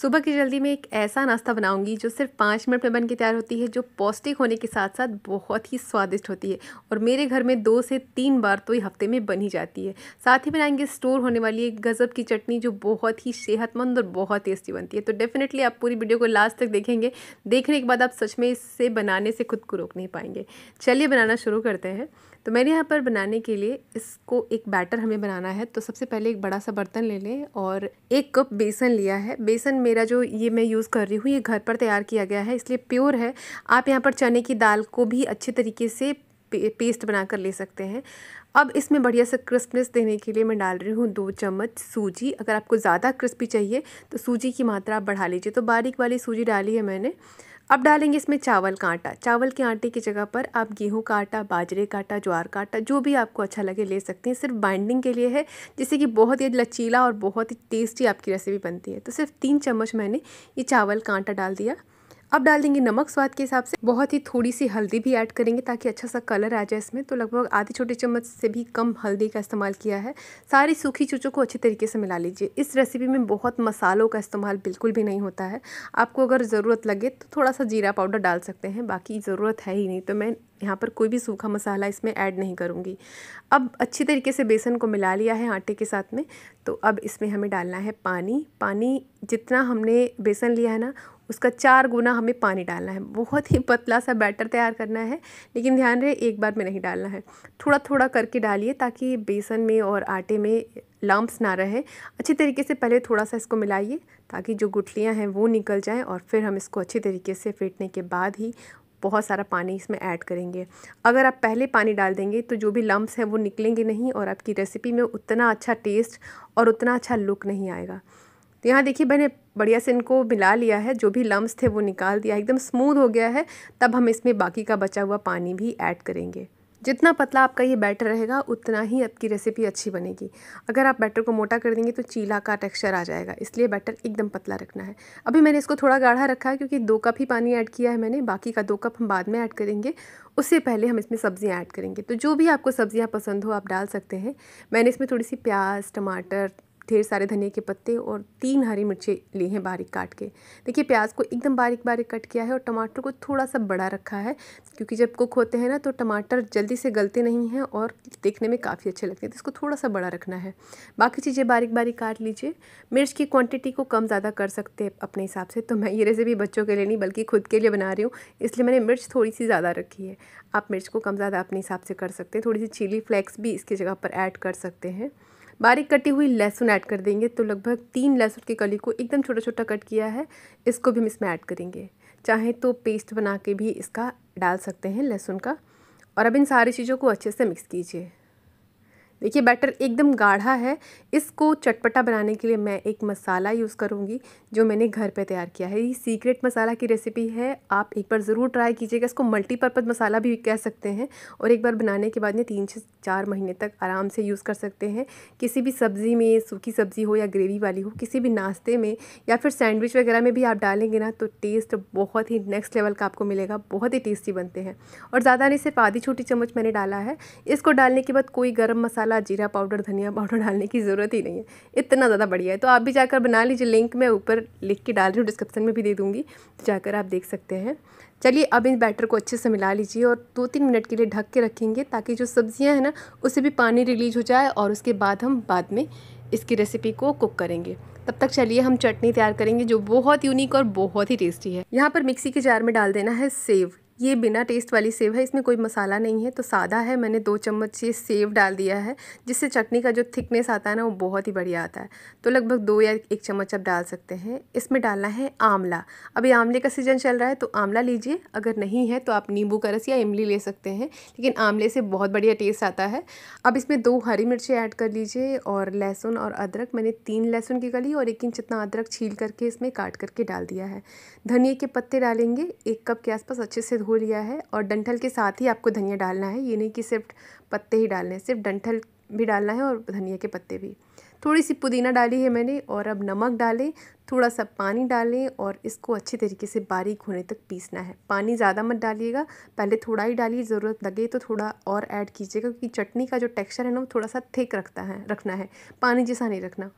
सुबह की जल्दी में एक ऐसा नाश्ता बनाऊंगी जो सिर्फ पाँच मिनट में बन के तैयार होती है जो पौष्टिक होने के साथ साथ बहुत ही स्वादिष्ट होती है और मेरे घर में दो से तीन बार तो ये हफ्ते में बन ही जाती है साथ ही बनाएंगे स्टोर होने वाली एक गज़ब की चटनी जो बहुत ही सेहतमंद और बहुत टेस्टी बनती है तो डेफिनेटली आप पूरी वीडियो को लास्ट तक देखेंगे देखने के बाद आप सच में इससे बनाने से खुद को रोक नहीं पाएंगे चलिए बनाना शुरू करते हैं तो मैंने यहाँ पर बनाने के लिए इसको एक बैटर हमें बनाना है तो सबसे पहले एक बड़ा सा बर्तन ले लें और एक कप बेसन लिया है बेसन मेरा जो ये मैं यूज़ कर रही हूँ ये घर पर तैयार किया गया है इसलिए प्योर है आप यहाँ पर चने की दाल को भी अच्छे तरीके से पेस्ट बना कर ले सकते हैं अब इसमें बढ़िया सा क्रिस्पनेस देने के लिए मैं डाल रही हूँ दो चम्मच सूजी अगर आपको ज़्यादा क्रिस्पी चाहिए तो सूजी की मात्रा आप बढ़ा लीजिए तो बारीक वाली सूजी डाली है मैंने अब डालेंगे इसमें चावल का आटा चावल के आटे की जगह पर आप गेहूं का आटा बाजरे का आटा ज्वार का आटा जो भी आपको अच्छा लगे ले सकते हैं सिर्फ बाइंडिंग के लिए है जिससे कि बहुत ही लचीला और बहुत ही टेस्टी आपकी रेसिपी बनती है तो सिर्फ तीन चम्मच मैंने ये चावल का आटा डाल दिया अब डाल देंगे नमक स्वाद के हिसाब से बहुत ही थोड़ी सी हल्दी भी ऐड करेंगे ताकि अच्छा सा कलर आ जाए इसमें तो लगभग आधे छोटे चम्मच से भी कम हल्दी का इस्तेमाल किया है सारी सूखी चूचों को अच्छे तरीके से मिला लीजिए इस रेसिपी में बहुत मसालों का इस्तेमाल बिल्कुल भी नहीं होता है आपको अगर ज़रूरत लगे तो थोड़ा सा जीरा पाउडर डाल सकते हैं बाकी ज़रूरत है ही नहीं तो मैं यहाँ पर कोई भी सूखा मसाला इसमें ऐड नहीं करूँगी अब अच्छी तरीके से बेसन को मिला लिया है आटे के साथ में तो अब इसमें हमें डालना है पानी पानी जितना हमने बेसन लिया है ना उसका चार गुना हमें पानी डालना है बहुत ही पतला सा बैटर तैयार करना है लेकिन ध्यान रहे एक बार में नहीं डालना है थोड़ा थोड़ा करके डालिए ताकि बेसन में और आटे में लम्ब्स ना रहे अच्छे तरीके से पहले थोड़ा सा इसको मिलाइए ताकि जो गुठलियाँ हैं वो निकल जाएँ और फिर हम इसको अच्छी तरीके से फेंटने के बाद ही बहुत सारा पानी इसमें ऐड करेंगे अगर आप पहले पानी डाल देंगे तो जो भी लम्ब्स हैं वो निकलेंगे नहीं और आपकी रेसिपी में उतना अच्छा टेस्ट और उतना अच्छा लुक नहीं आएगा तो यहाँ देखिए मैंने बढ़िया से इनको मिला लिया है जो भी लम्स थे वो निकाल दिया एकदम स्मूद हो गया है तब हम इसमें बाकी का बचा हुआ पानी भी ऐड करेंगे जितना पतला आपका ये बैटर रहेगा उतना ही आपकी रेसिपी अच्छी बनेगी अगर आप बैटर को मोटा कर देंगे तो चीला का टेक्सचर आ जाएगा इसलिए बैटर एकदम पतला रखना है अभी मैंने इसको थोड़ा गाढ़ा रखा है क्योंकि दो कप ही पानी ऐड किया है मैंने बाकी का दो कप हम बाद में ऐड करेंगे उससे पहले हम इसमें सब्ज़ियाँ ऐड करेंगे तो जो भी आपको सब्ज़ियाँ पसंद हो आप डाल सकते हैं मैंने इसमें थोड़ी सी प्याज टमाटर ढेर सारे धनिया के पत्ते और तीन हरी मिर्चें ली हैं बारीक काट के देखिए प्याज को एकदम बारीक बारीक कट किया है और टमाटर को थोड़ा सा बड़ा रखा है क्योंकि जब कुक होते हैं ना तो टमाटर जल्दी से गलते नहीं हैं और देखने में काफ़ी अच्छे लगते हैं तो इसको थोड़ा सा बड़ा रखना है बाकी चीज़ें बारीक बारीक काट लीजिए मिर्च की क्वान्टिटी को कम ज़्यादा कर सकते हैं अपने हिसाब से तो मैं ये रेसिपी बच्चों के लिए नहीं बल्कि खुद के लिए बना रही हूँ इसलिए मैंने मिर्च थोड़ी सी ज़्यादा रखी है आप मिर्च को कम ज़्यादा अपने हिसाब से कर सकते हैं थोड़ी सी चिली फ्लेक्स भी इसकी जगह पर ऐड कर सकते हैं बारीक कटी हुई लहसुन ऐड कर देंगे तो लगभग तीन लहसुन की कली को एकदम छोटा छोटा कट किया है इसको भी हम इसमें ऐड करेंगे चाहें तो पेस्ट बना के भी इसका डाल सकते हैं लहसुन का और अब इन सारी चीज़ों को अच्छे से मिक्स कीजिए देखिए बैटर एकदम गाढ़ा है इसको चटपटा बनाने के लिए मैं एक मसाला यूज़ करूँगी जो मैंने घर पे तैयार किया है ये सीक्रेट मसाला की रेसिपी है आप एक बार ज़रूर ट्राई कीजिएगा इसको मल्टीपर्पज़ मसाला भी कह सकते हैं और एक बार बनाने के बाद ये तीन से चार महीने तक आराम से यूज़ कर सकते हैं किसी भी सब्ज़ी में सूखी सब्ज़ी हो या ग्रेवी वाली हो किसी भी नाश्ते में या फिर सैंडविच वगैरह में भी आप डालेंगे ना तो टेस्ट बहुत ही नेक्स्ट लेवल का आपको मिलेगा बहुत ही टेस्टी बनते हैं और ज़्यादा नहीं सिर्फ आधी छोटी चम्मच मैंने डाला है इसको डालने के बाद कोई गर्म मसाला मसाला जीरा पाउडर धनिया पाउडर डालने की ज़रूरत ही नहीं है इतना ज़्यादा बढ़िया है तो आप भी जाकर बना लीजिए लिंक मैं ऊपर लिख के डाल रही हूँ डिस्क्रिप्शन में भी दे दूँगी तो जाकर आप देख सकते हैं चलिए अब इन बैटर को अच्छे से मिला लीजिए और दो तीन मिनट के लिए ढक के रखेंगे ताकि जो सब्ज़ियाँ हैं ना उससे भी पानी रिलीज हो जाए और उसके बाद हम बाद में इसकी रेसिपी को कुक करेंगे तब तक चलिए हम चटनी तैयार करेंगे जो बहुत यूनिक और बहुत ही टेस्टी है यहाँ पर मिक्सी के जार में डाल देना है सेव ये बिना टेस्ट वाली सेव है इसमें कोई मसाला नहीं है तो सादा है मैंने दो चम्मच ये सेव डाल दिया है जिससे चटनी का जो थिकनेस आता है ना वो बहुत ही बढ़िया आता है तो लगभग दो या एक चम्मच आप डाल सकते हैं इसमें डालना है आंवला अभी आंवले का सीज़न चल रहा है तो आंवला लीजिए अगर नहीं है तो आप नींबू का रस या इमली ले सकते हैं लेकिन आंवले से बहुत बढ़िया टेस्ट आता है अब इसमें दो हरी मिर्ची ऐड कर लीजिए और लहसुन और अदरक मैंने तीन लहसुन की गली और एक इंच इतना अदरक छील करके इसमें काट करके डाल दिया है धनिए के पत्ते डालेंगे एक कप के आसपास अच्छे से धो लिया है और डंठल के साथ ही आपको धनिया डालना है ये नहीं कि सिर्फ पत्ते ही डालने हैं सिर्फ डंठल भी डालना है और धनिया के पत्ते भी थोड़ी सी पुदीना डाली है मैंने और अब नमक डालें थोड़ा सा पानी डालें और इसको अच्छे तरीके से बारीक होने तक पीसना है पानी ज़्यादा मत डालिएगा पहले थोड़ा ही डालिए ज़रूरत लगे तो थोड़ा और ऐड कीजिएगा क्योंकि चटनी का जो टेक्सचर है ना वो थोड़ा सा थिक रखता है रखना है पानी जैसा नहीं रखना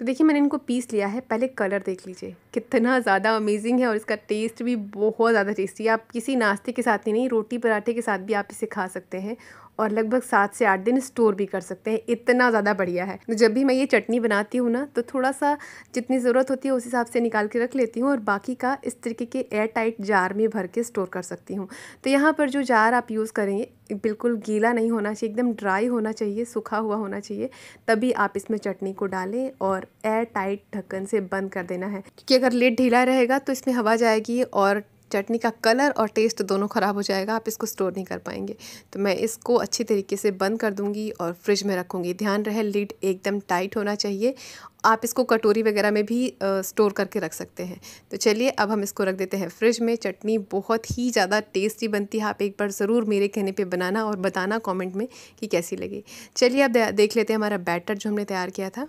तो देखिए मैंने इनको पीस लिया है पहले कलर देख लीजिए कितना ज़्यादा अमेजिंग है और इसका टेस्ट भी बहुत ज़्यादा टेस्टी है आप किसी नाश्ते के साथ ही नहीं रोटी पराठे के साथ भी आप इसे खा सकते हैं और लगभग सात से आठ दिन स्टोर भी कर सकते हैं इतना ज़्यादा बढ़िया है तो जब भी मैं ये चटनी बनाती हूँ ना तो थोड़ा सा जितनी ज़रूरत होती है उस हिसाब से निकाल के रख लेती हूँ और बाकी का इस तरीके के एयर टाइट जार में भर के स्टोर कर सकती हूँ तो यहाँ पर जो जार आप यूज़ करेंगे बिल्कुल गीला नहीं होना चाहिए एकदम ड्राई होना चाहिए सूखा हुआ होना चाहिए तभी आप इसमें चटनी को डालें और एयर टाइट ढक्कन से बंद कर देना है क्योंकि अगर लेट ढीला रहेगा तो इसमें हवा जाएगी और चटनी का कलर और टेस्ट दोनों ख़राब हो जाएगा आप इसको स्टोर नहीं कर पाएंगे तो मैं इसको अच्छी तरीके से बंद कर दूँगी और फ्रिज में रखूँगी ध्यान रहे लीड एकदम टाइट होना चाहिए आप इसको कटोरी वगैरह में भी आ, स्टोर करके रख सकते हैं तो चलिए अब हम इसको रख देते हैं फ्रिज में चटनी बहुत ही ज़्यादा टेस्टी बनती है आप एक बार ज़रूर मेरे कहने पे बनाना और बताना कमेंट में कि कैसी लगी चलिए अब देख लेते हैं हमारा बैटर जो हमने तैयार किया था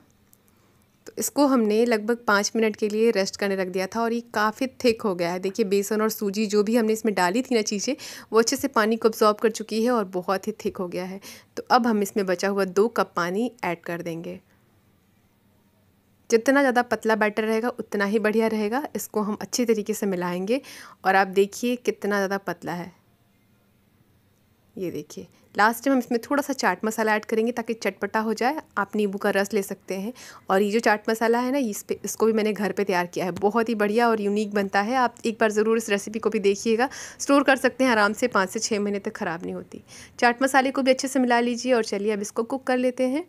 तो इसको हमने लगभग पाँच मिनट के लिए रेस्ट करने रख दिया था और ये काफ़ी थिक हो गया है देखिए बेसन और सूजी जो भी हमने इसमें डाली थी ना चीज़ें वो अच्छे से पानी को अब्जॉर्ब कर चुकी है और बहुत ही थिक हो गया है तो अब हम इसमें बचा हुआ दो कप पानी ऐड कर देंगे जितना ज़्यादा पतला बैटर रहेगा उतना ही बढ़िया रहेगा इसको हम अच्छे तरीके से मिलाएंगे और आप देखिए कितना ज़्यादा पतला है ये देखिए लास्ट में हम इसमें थोड़ा सा चाट मसाला ऐड करेंगे ताकि चटपटा हो जाए आप नींबू का रस ले सकते हैं और ये जो चाट मसाला है ना इस पे इसको भी मैंने घर पे तैयार किया है बहुत ही बढ़िया और यूनिक बनता है आप एक बार ज़रूर इस रेसिपी को भी देखिएगा स्टोर कर सकते हैं आराम से पाँच से छः महीने तक ख़राब नहीं होती चाट मसाले को भी अच्छे से मिला लीजिए और चलिए अब इसको कुक कर लेते हैं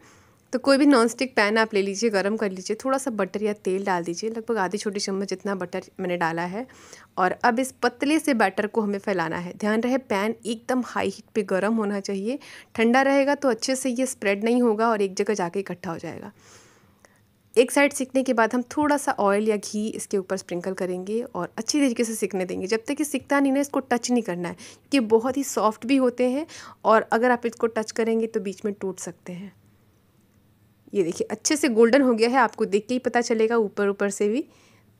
तो कोई भी नॉन स्टिक पैन आप ले लीजिए गरम कर लीजिए थोड़ा सा बटर या तेल डाल दीजिए लगभग आधी छोटी चम्मच जितना बटर मैंने डाला है और अब इस पतले से बैटर को हमें फैलाना है ध्यान रहे पैन एकदम हाई हीट पे गर्म होना चाहिए ठंडा रहेगा तो अच्छे से ये स्प्रेड नहीं होगा और एक जगह जाके इकट्ठा हो जाएगा एक साइड सीखने के बाद हम थोड़ा सा ऑयल या घी इसके ऊपर स्प्रिंकल करेंगे और अच्छी तरीके से सीखने देंगे जब तक कि सीखता नहीं ना इसको टच नहीं करना है क्योंकि बहुत ही सॉफ्ट भी होते हैं और अगर आप इसको टच करेंगे तो बीच में टूट सकते हैं ये देखिए अच्छे से गोल्डन हो गया है आपको देख के ही पता चलेगा ऊपर ऊपर से भी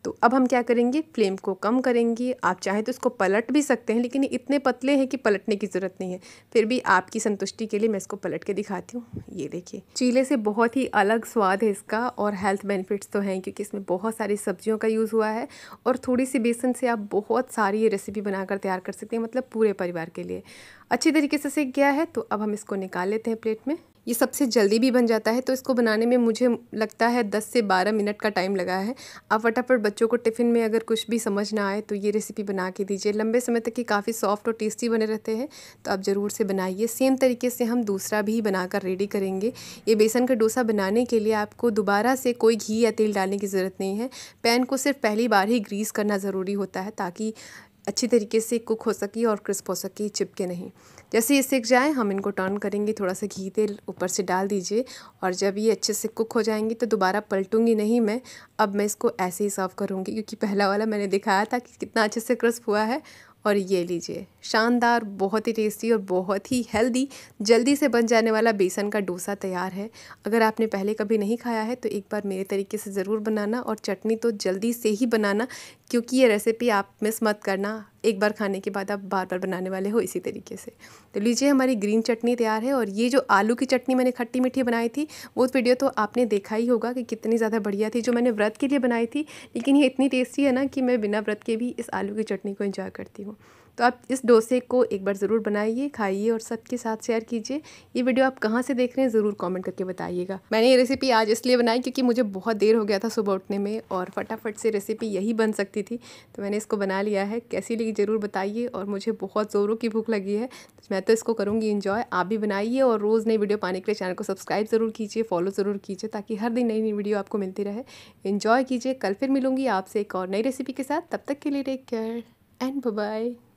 तो अब हम क्या करेंगे फ्लेम को कम करेंगे आप चाहें तो इसको पलट भी सकते हैं लेकिन इतने पतले हैं कि पलटने की ज़रूरत नहीं है फिर भी आपकी संतुष्टि के लिए मैं इसको पलट के दिखाती हूँ ये देखिए चीले से बहुत ही अलग स्वाद है इसका और हेल्थ बेनिफिट्स तो हैं क्योंकि इसमें बहुत सारी सब्जियों का यूज़ हुआ है और थोड़ी सी बेसन से आप बहुत सारी ये रेसिपी बनाकर तैयार कर सकते हैं मतलब पूरे परिवार के लिए अच्छी तरीके से सीख गया है तो अब हम इसको निकाल लेते हैं प्लेट में ये सबसे जल्दी भी बन जाता है तो इसको बनाने में मुझे लगता है दस से बारह मिनट का टाइम लगा है आप फटाफट बच्चों को टिफ़िन में अगर कुछ भी समझ ना आए तो ये रेसिपी बना के दीजिए लंबे समय तक ये काफ़ी सॉफ्ट और टेस्टी बने रहते हैं तो आप ज़रूर से बनाइए सेम तरीके से हम दूसरा भी बनाकर रेडी करेंगे ये बेसन का डोसा बनाने के लिए आपको दोबारा से कोई घी या तेल डालने की ज़रूरत नहीं है पैन को सिर्फ पहली बार ही ग्रीस करना ज़रूरी होता है ताकि अच्छी तरीके से कुक हो सके और क्रिस्प हो सके चिपके नहीं जैसे ये सीख जाए हम इनको टर्न करेंगे थोड़ा सा घी तेल ऊपर से डाल दीजिए और जब ये अच्छे से कुक हो जाएंगी तो दोबारा पलटूंगी नहीं मैं अब मैं इसको ऐसे ही सर्व करूँगी क्योंकि पहला वाला मैंने दिखाया था कि कितना अच्छे से क्रस्प हुआ है और ये लीजिए शानदार बहुत ही टेस्टी और बहुत ही हेल्दी जल्दी से बन जाने वाला बेसन का डोसा तैयार है अगर आपने पहले कभी नहीं खाया है तो एक बार मेरे तरीके से ज़रूर बनाना और चटनी तो जल्दी से ही बनाना क्योंकि ये रेसिपी आप मिस मत करना एक बार खाने के बाद आप बार बार बनाने वाले हो इसी तरीके से तो लीजिए हमारी ग्रीन चटनी तैयार है और ये जो आलू की चटनी मैंने खट्टी मीठी बनाई थी वो वीडियो तो, तो आपने देखा ही होगा कि कितनी ज़्यादा बढ़िया थी जो मैंने व्रत के लिए बनाई थी लेकिन ये इतनी टेस्टी है ना कि मैं बिना व्रत के भी इस आलू की चटनी को इंजॉय करती हूँ तो आप इस डोसे को एक बार ज़रूर बनाइए खाइए और सबके साथ शेयर कीजिए ये वीडियो आप कहाँ से देख रहे हैं ज़रूर कमेंट करके बताइएगा मैंने ये रेसिपी आज इसलिए बनाई क्योंकि मुझे बहुत देर हो गया था सुबह उठने में और फटाफट से रेसिपी यही बन सकती थी तो मैंने इसको बना लिया है कैसी लगी ज़रूर बताइए और मुझे बहुत ज़ोरों की भूख लगी है तो मैं तो इसको करूँगी इन्जॉय आप भी बनाइए और रोज़ नई वीडियो पाने के लिए चैनल को सब्सक्राइब ज़रूर कीजिए फॉलो ज़रूर कीजिए ताकि हर दिन नई नई वीडियो आपको मिलती रहे इन्जॉय कीजिए कल फिर मिलूंगी आपसे एक और नई रेसिपी के साथ तब तक के लिए टेक केयर एंड बाय